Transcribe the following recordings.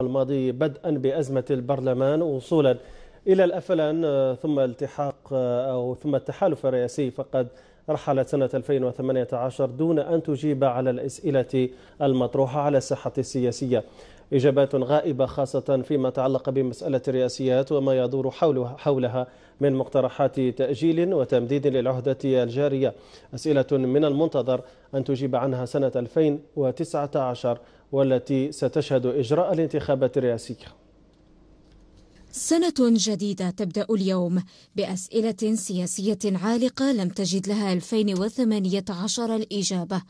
الماضي بدءا بأزمة البرلمان وصولا إلى الأفلان آه، ثم التحاق آه، أو ثم التحالف الرئاسي فقد رحلت سنة 2018 دون أن تجيب على الأسئلة المطروحة على الساحة السياسية إجابات غائبة خاصة فيما تعلق بمسألة الرئاسيات وما يدور حولها من مقترحات تأجيل وتمديد للعهدة الجارية أسئلة من المنتظر أن تجيب عنها سنة 2019 والتي ستشهد إجراء الانتخابات الرئاسية سنة جديدة تبدأ اليوم بأسئلة سياسية عالقة لم تجد لها 2018 الإجابة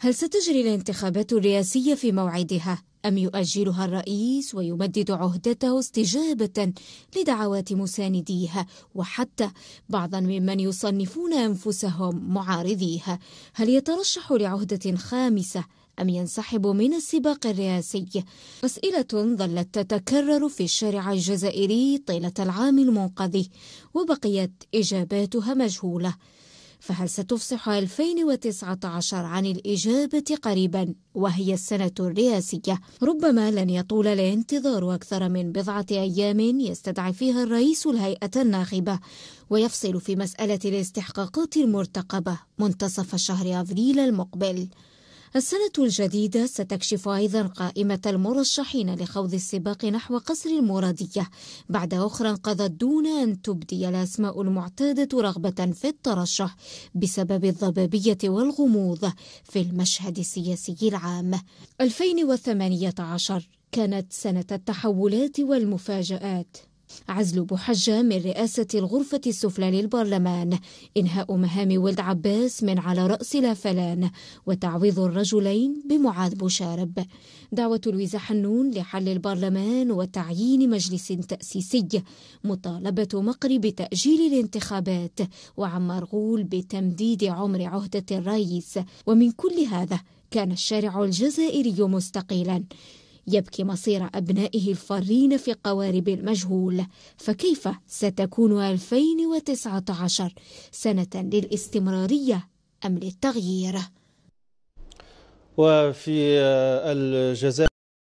هل ستجري الانتخابات الرئاسية في موعدها أم يؤجلها الرئيس ويمدد عهدته استجابة لدعوات مسانديها وحتى بعضا ممن يصنفون أنفسهم معارضيها هل يترشح لعهدة خامسة أم ينسحب من السباق الرئاسي؟ أسئلة ظلت تتكرر في الشارع الجزائري طيلة العام المنقضي وبقيت إجاباتها مجهولة فهل ستفصح 2019 عن الإجابة قريبا وهي السنة الرئاسية ربما لن يطول الانتظار أكثر من بضعة أيام يستدعي فيها الرئيس الهيئة الناخبة ويفصل في مسألة الاستحقاقات المرتقبة منتصف شهر أفريل المقبل السنة الجديدة ستكشف أيضا قائمة المرشحين لخوض السباق نحو قصر المرادية بعد أخرى انقضت دون أن تبدي الأسماء المعتادة رغبة في الترشح بسبب الضبابية والغموض في المشهد السياسي العام 2018 كانت سنة التحولات والمفاجآت عزل بحجة من رئاسة الغرفة السفلى للبرلمان إنهاء مهام ولد عباس من على رأس لافلان وتعويض الرجلين بمعاذ بوشارب دعوة لويزا حنون لحل البرلمان وتعيين مجلس تأسيسي مطالبة مقري بتأجيل الانتخابات وعمار غول بتمديد عمر عهدة الرئيس ومن كل هذا كان الشارع الجزائري مستقيلا يبكي مصير أبنائه الفارين في قوارب المجهول فكيف ستكون 2019 سنة للاستمرارية أم للتغيير؟ وفي الجزائر